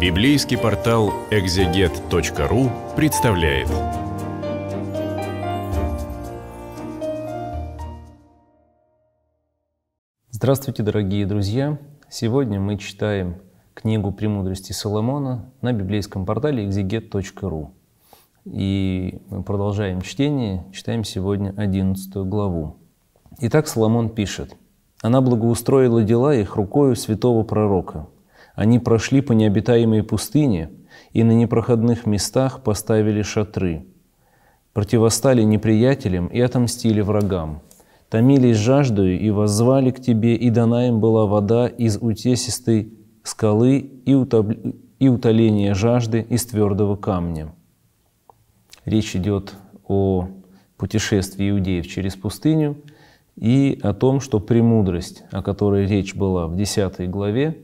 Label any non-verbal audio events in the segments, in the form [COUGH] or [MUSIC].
Библейский портал экзегет.ру представляет. Здравствуйте, дорогие друзья! Сегодня мы читаем книгу «Премудрости Соломона» на библейском портале экзегет.ру. И мы продолжаем чтение, читаем сегодня 11 главу. Итак, Соломон пишет. «Она благоустроила дела их рукою святого пророка, они прошли по необитаемой пустыне и на непроходных местах поставили шатры. Противостали неприятелям и отомстили врагам. Томились жаждою и воззвали к тебе, и дана им была вода из утесистой скалы и, утоб... и утоление жажды из твердого камня. Речь идет о путешествии иудеев через пустыню и о том, что премудрость, о которой речь была в 10 главе,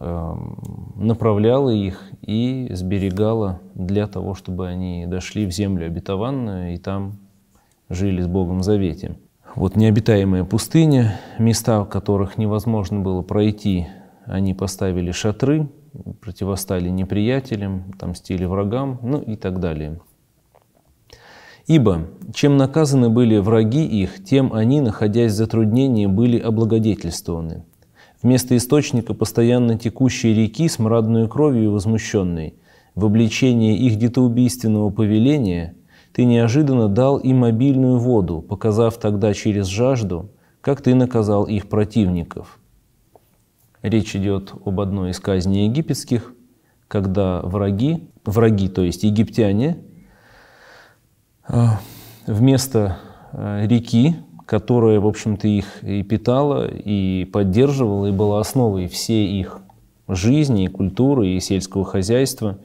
Эм, направляла их и сберегала для того, чтобы они дошли в землю обетованную и там жили с Богом в завете. Вот необитаемая пустыня, места, в которых невозможно было пройти, они поставили шатры, противостали неприятелям, отомстили врагам, ну и так далее. Ибо чем наказаны были враги их, тем они, находясь в затруднении, были облагодетельствованы – Вместо источника постоянно текущей реки, с смрадную кровью и возмущенной, в обличении их детоубийственного повеления, ты неожиданно дал им обильную воду, показав тогда через жажду, как ты наказал их противников. Речь идет об одной из казней египетских, когда враги, враги, то есть египтяне, э, вместо э, реки, которая, в общем-то, их и питала, и поддерживала, и была основой всей их жизни, и культуры, и сельского хозяйства.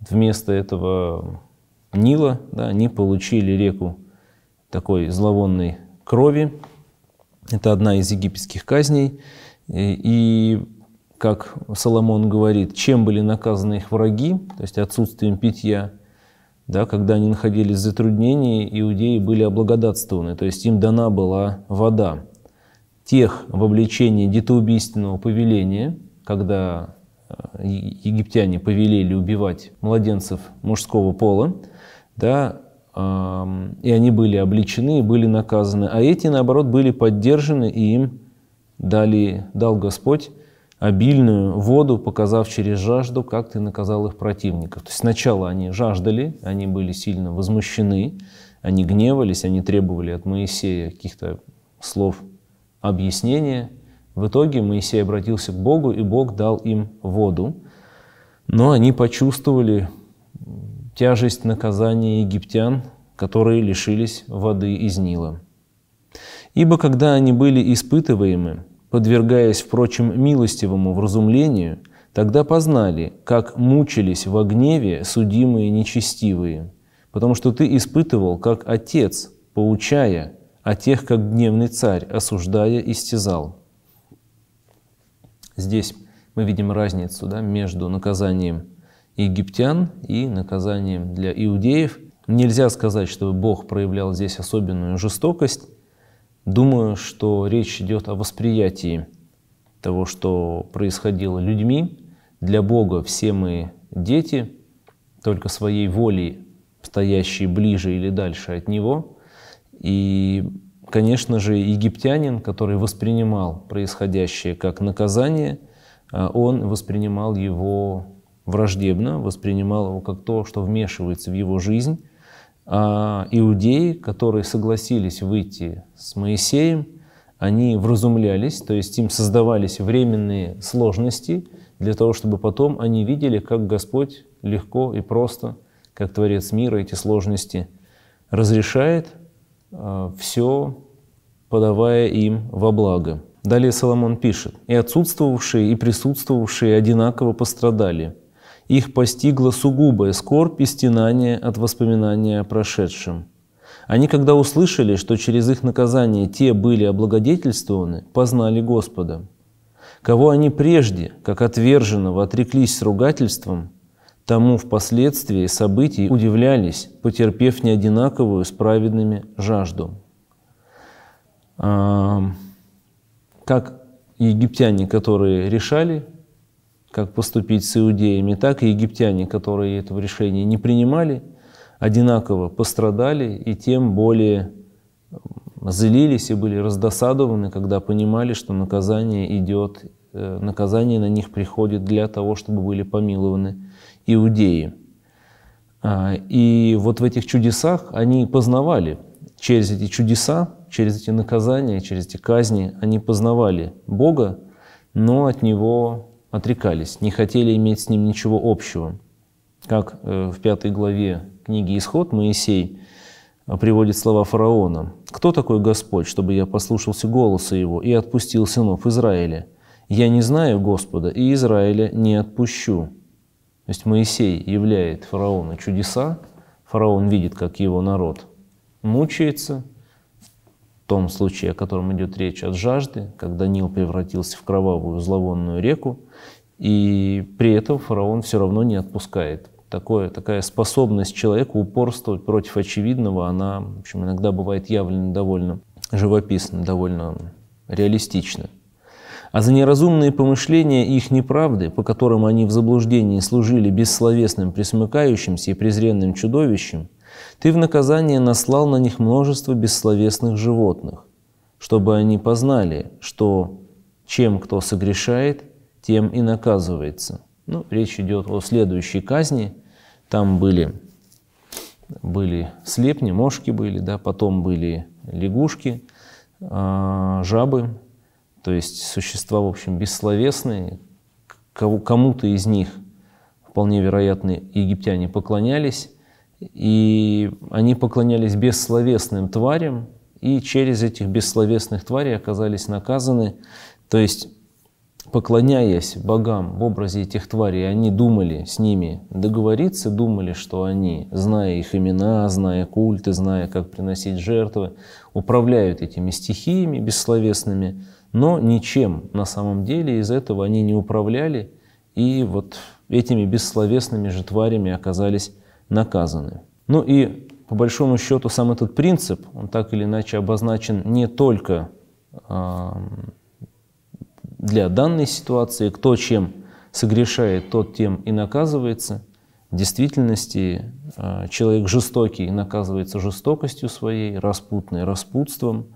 Вместо этого Нила да, они получили реку такой зловонной крови. Это одна из египетских казней. И, как Соломон говорит, чем были наказаны их враги, то есть отсутствием питья – да, когда они находились в затруднении, иудеи были облагодатствованы, то есть им дана была вода. Тех в обличении детоубийственного повеления, когда э, египтяне повелели убивать младенцев мужского пола, да, и они были обличены были наказаны. А эти, наоборот, были поддержаны, и им дали, дал Господь обильную воду, показав через жажду, как ты наказал их противников. То есть сначала они жаждали, они были сильно возмущены, они гневались, они требовали от Моисея каких-то слов объяснения. В итоге Моисей обратился к Богу, и Бог дал им воду. Но они почувствовали тяжесть наказания египтян, которые лишились воды из Нила. Ибо когда они были испытываемы, подвергаясь, впрочем, милостивому вразумлению, тогда познали, как мучились во гневе судимые нечестивые, потому что ты испытывал, как отец, поучая, а тех, как гневный царь, осуждая, истязал». Здесь мы видим разницу да, между наказанием египтян и наказанием для иудеев. Нельзя сказать, что Бог проявлял здесь особенную жестокость, Думаю, что речь идет о восприятии того, что происходило людьми. Для Бога все мы дети, только своей волей стоящие ближе или дальше от Него. И, конечно же, египтянин, который воспринимал происходящее как наказание, э, он воспринимал его враждебно, воспринимал его как то, что вмешивается в его жизнь, а, иудеи, которые согласились выйти с Моисеем, они вразумлялись, то есть им создавались временные сложности для того, чтобы потом они видели, как Господь легко и просто, как Творец мира эти сложности разрешает, а, все подавая им во благо. Далее Соломон пишет, «И отсутствовавшие, и присутствовавшие одинаково пострадали, их постигла сугубая скорбь и стенание от воспоминания о прошедшем. Они, когда услышали, что через их наказание те были облагодетельствованы, познали Господа. Кого они прежде, как отверженного, отреклись с ругательством, тому впоследствии событий удивлялись, потерпев неодинаковую с праведными жажду. А, как египтяне, которые решали как поступить с иудеями, так и египтяне, которые этого решения не принимали, одинаково пострадали и тем более злились и были раздосадованы, когда понимали, что наказание идет, э, наказание на них приходит для того, чтобы были помилованы иудеи. А, и вот в этих чудесах они познавали, через эти чудеса, через эти наказания, через эти казни, они познавали Бога, но от Него отрекались, не хотели иметь с ним ничего общего. Как э, в пятой главе книги «Исход» Моисей э, приводит слова фараона. «Кто такой Господь, чтобы я послушался голоса его и отпустил сынов Израиля? Я не знаю Господа, и Израиля не отпущу». То есть Моисей являет фараона чудеса, фараон видит, как его народ мучается – том случае, о котором идет речь, от жажды, когда Нил превратился в кровавую зловонную реку, и при этом фараон все равно не отпускает. Такое, такая способность человека упорствовать против очевидного, она в общем, иногда бывает явлена довольно живописно, довольно реалистично. А за неразумные помышления их неправды, по которым они в заблуждении служили бессловесным присмыкающимся и презренным чудовищем, ты в наказание наслал на них множество бессловесных животных, чтобы они познали, что чем кто согрешает, тем и наказывается. Ну, речь идет о следующей казни. Там были, были слепни, мошки были, да, потом были лягушки, а, жабы, то есть существа, в общем, бессловесные. Кому-то из них, вполне вероятно, египтяне поклонялись, и они поклонялись бессловесным тварям, и через этих бессловесных тварей оказались наказаны. То есть, поклоняясь богам в образе этих тварей, они думали с ними договориться, думали, что они, зная их имена, зная культы, зная, как приносить жертвы, управляют этими стихиями бессловесными, но ничем на самом деле из этого они не управляли, и вот этими бессловесными же тварями оказались наказаны. Ну и по большому счету сам этот принцип, он так или иначе обозначен не только для данной ситуации, кто чем согрешает, тот тем и наказывается. В действительности а, человек жестокий наказывается жестокостью своей, распутный – распутством,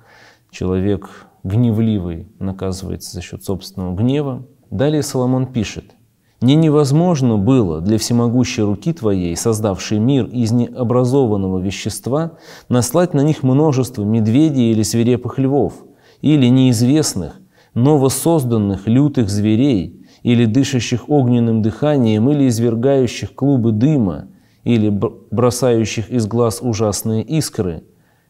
человек гневливый наказывается за счет собственного гнева. Далее Соломон пишет – не невозможно было для всемогущей руки Твоей, создавшей мир из необразованного вещества, наслать на них множество медведей или свирепых львов, или неизвестных, новосозданных лютых зверей, или дышащих огненным дыханием, или извергающих клубы дыма, или бросающих из глаз ужасные искры,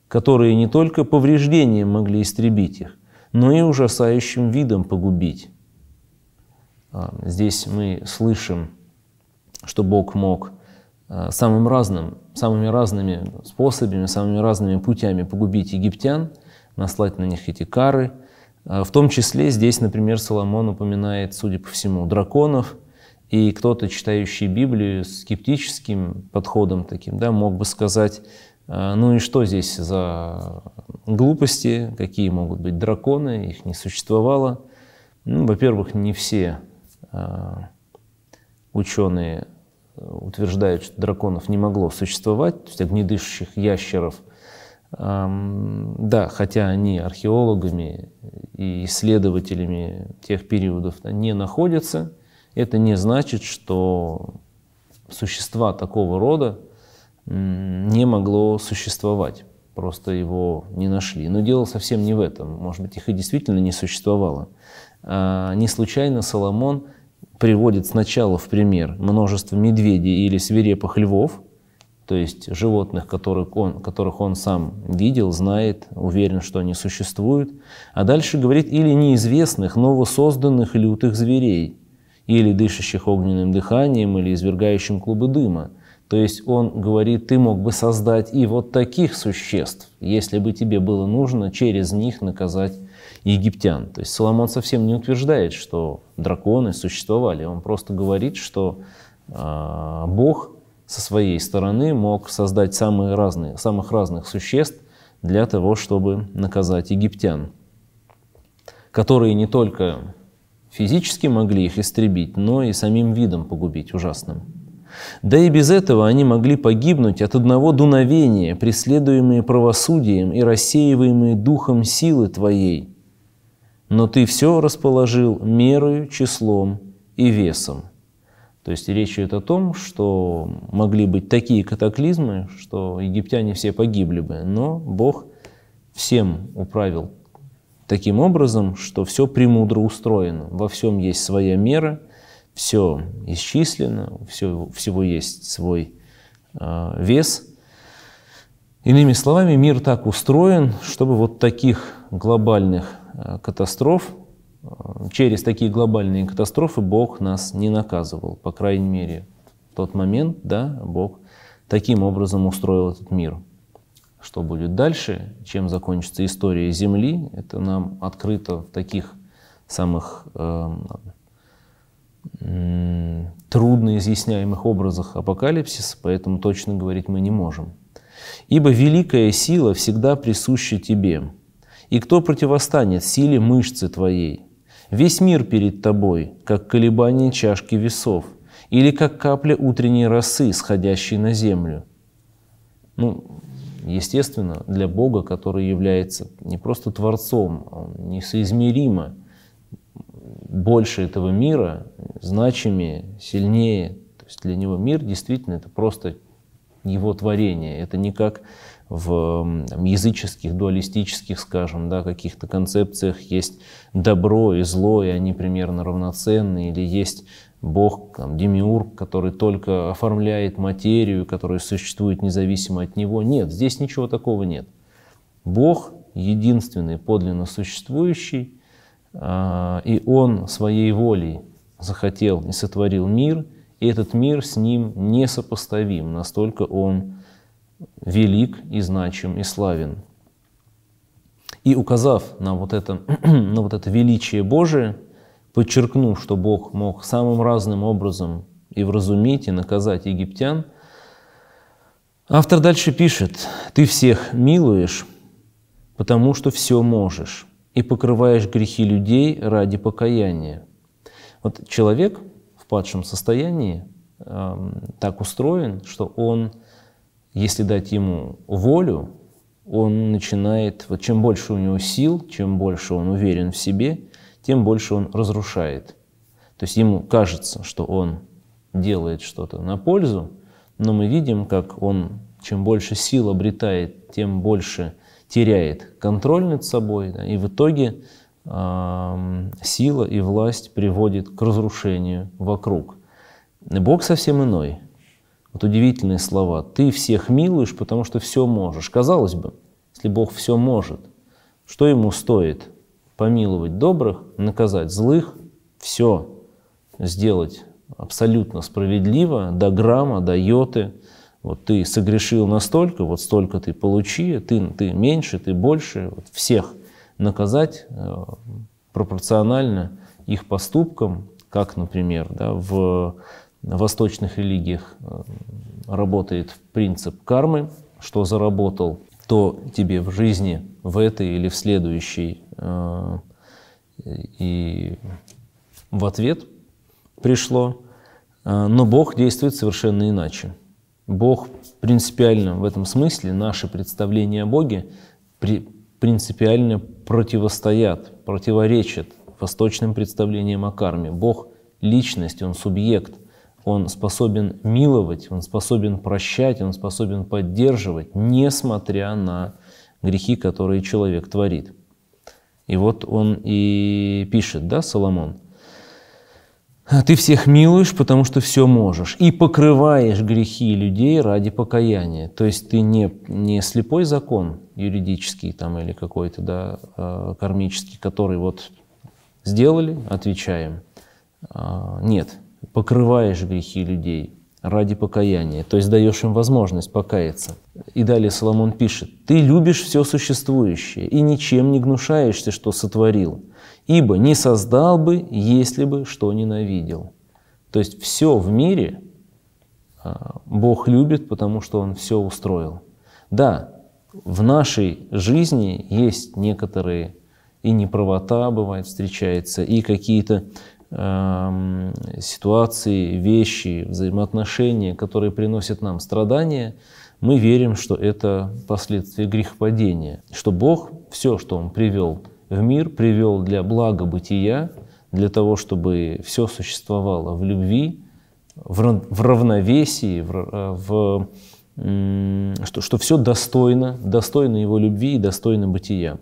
которые не только повреждением могли истребить их, но и ужасающим видом погубить. А, здесь мы слышим, что Бог мог а, самым разным, самыми разными способами, самыми разными путями погубить египтян, наслать на них эти кары. А, в том числе здесь, например, Соломон упоминает, судя по всему, драконов, и кто-то, читающий Библию с скептическим подходом таким, да, мог бы сказать, ну и что здесь за глупости, какие могут быть драконы, их не существовало. Ну, во-первых, не все Э, ученые э, утверждают, что драконов не могло существовать, то есть огнедышащих ящеров. Эм, да, хотя они археологами и исследователями тех периодов не находятся, это не значит, что существа такого рода не могло существовать просто его не нашли. Но дело совсем не в этом. Может быть, их и действительно не существовало. А, не случайно Соломон приводит сначала в пример множество медведей или свирепых львов, то есть животных, которых он, которых он сам видел, знает, уверен, что они существуют. А дальше говорит или неизвестных, новосозданных лютых зверей, или дышащих огненным дыханием, или извергающим клубы дыма – то есть он говорит, ты мог бы создать и вот таких существ, если бы тебе было нужно через них наказать египтян. То есть Соломон совсем не утверждает, что драконы существовали. Он просто говорит, что э, Бог со своей стороны мог создать самые разные, самых разных существ для того, чтобы наказать египтян, которые не только физически могли их истребить, но и самим видом погубить ужасным. Да и без этого они могли погибнуть от одного дуновения, преследуемые правосудием и рассеиваемые духом силы Твоей. Но Ты все расположил мерою, числом и весом. То есть речь идет о том, что могли быть такие катаклизмы, что египтяне все погибли бы, но Бог всем управил таким образом, что все премудро устроено, во всем есть своя мера – все исчислено, все, всего есть свой э, вес. Иными словами, мир так устроен, чтобы вот таких глобальных э, катастроф, э, через такие глобальные катастрофы Бог нас не наказывал. По крайней мере, в тот момент, да, Бог таким образом устроил этот мир. Что будет дальше, чем закончится история Земли, это нам открыто в таких самых э, трудно изъясняемых образах апокалипсиса, поэтому точно говорить мы не можем. Ибо великая сила всегда присуща тебе. И кто противостанет силе мышцы твоей? Весь мир перед тобой, как колебание чашки весов, или как капля утренней росы, сходящей на землю. Ну, естественно, для Бога, который является не просто Творцом, он несоизмеримо больше этого мира, значимее, сильнее. То есть для него мир действительно это просто его творение. Это не как в там, языческих, дуалистических, скажем, да, каких-то концепциях есть добро и зло, и они примерно равноценны, или есть Бог, там, Демиург, который только оформляет материю, которая существует независимо от него. Нет, здесь ничего такого нет. Бог единственный, подлинно существующий, а, и он своей волей захотел и сотворил мир, и этот мир с ним несопоставим, настолько он велик и значим и славен. И указав на вот это, [CLEARS THROAT] на вот это величие Божие, подчеркнув, что Бог мог самым разным образом и вразумить, и наказать египтян, автор дальше пишет, «Ты всех милуешь, потому что все можешь» и покрываешь грехи людей ради покаяния. Вот человек в падшем состоянии э, так устроен, что он, если дать ему волю, он начинает, вот чем больше у него сил, чем больше он уверен в себе, тем больше он разрушает. То есть ему кажется, что он делает что-то на пользу, но мы видим, как он чем больше сил обретает, тем больше теряет контроль над собой, да, и в итоге э, сила и власть приводит к разрушению вокруг. И Бог совсем иной. Вот удивительные слова. Ты всех милуешь, потому что все можешь. Казалось бы, если Бог все может, что ему стоит помиловать добрых, наказать злых, все сделать абсолютно справедливо, до грамма, до йоты – вот ты согрешил настолько, вот столько ты получи, ты, ты меньше, ты больше. Вот всех наказать э, пропорционально их поступкам, как, например, да, в восточных религиях э, работает принцип кармы, что заработал, то тебе в жизни, в этой или в следующей, э, и в ответ пришло. Но Бог действует совершенно иначе. Бог принципиально в этом смысле, наши представления о Боге при, принципиально противостоят, противоречат восточным представлениям о карме. Бог — личность, Он — субъект, Он способен миловать, Он способен прощать, Он способен поддерживать, несмотря на грехи, которые человек творит. И вот он и пишет, да, Соломон — «А ты всех милуешь, потому что все можешь. И покрываешь грехи людей ради покаяния. То есть ты не, не слепой закон юридический там, или какой-то да, а, кармический, который вот сделали, отвечаем. А, нет, покрываешь грехи людей – ради покаяния. То есть даешь им возможность покаяться. И далее Соломон пишет, «Ты любишь все существующее и ничем не гнушаешься, что сотворил, ибо не создал бы, если бы что ненавидел». То есть все в мире а, Бог любит, потому что Он все устроил. Да, в нашей жизни есть некоторые и неправота бывает встречается, и какие-то Эм, ситуации, вещи, взаимоотношения, которые приносят нам страдания, мы верим, что это последствия грехопадения, что Бог все, что Он привел в мир, привел для блага бытия, для того, чтобы все существовало в любви, в равновесии, в, э, в, что, что все достойно, достойно Его любви и достойно бытия.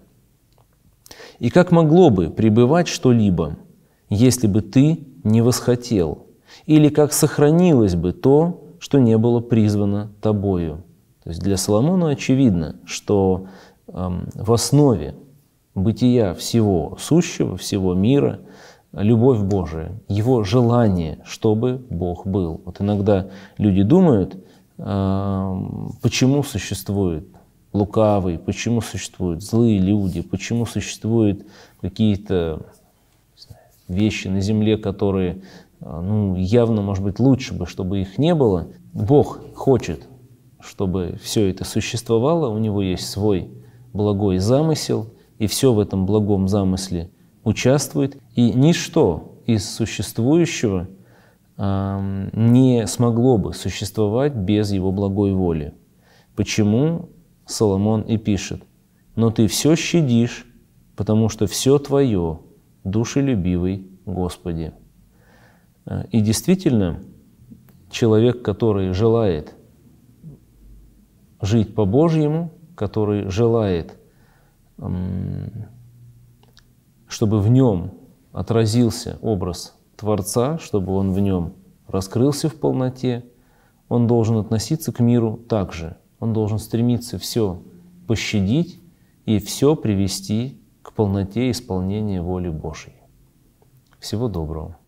И как могло бы пребывать что-либо – если бы ты не восхотел, или как сохранилось бы то, что не было призвано тобою. То есть для Соломона очевидно, что эм, в основе бытия всего сущего, всего мира, любовь Божия, его желание, чтобы Бог был. Вот иногда люди думают, эм, почему существует лукавый, почему существуют злые люди, почему существуют какие-то вещи на земле, которые э, ну, явно, может быть, лучше бы, чтобы их не было. Бог хочет, чтобы все это существовало, у него есть свой благой замысел, и все в этом благом замысле участвует, и ничто из существующего э, не смогло бы существовать без его благой воли. Почему Соломон и пишет, но ты все щадишь, потому что все твое, душелюбивый Господи. Э, и действительно, человек, который желает жить по-божьему, который желает, чтобы в нем отразился образ Творца, чтобы он в нем раскрылся в полноте, он должен относиться к миру так же. Он должен стремиться все пощадить и все привести к полноте исполнения воли Божьей. Всего доброго.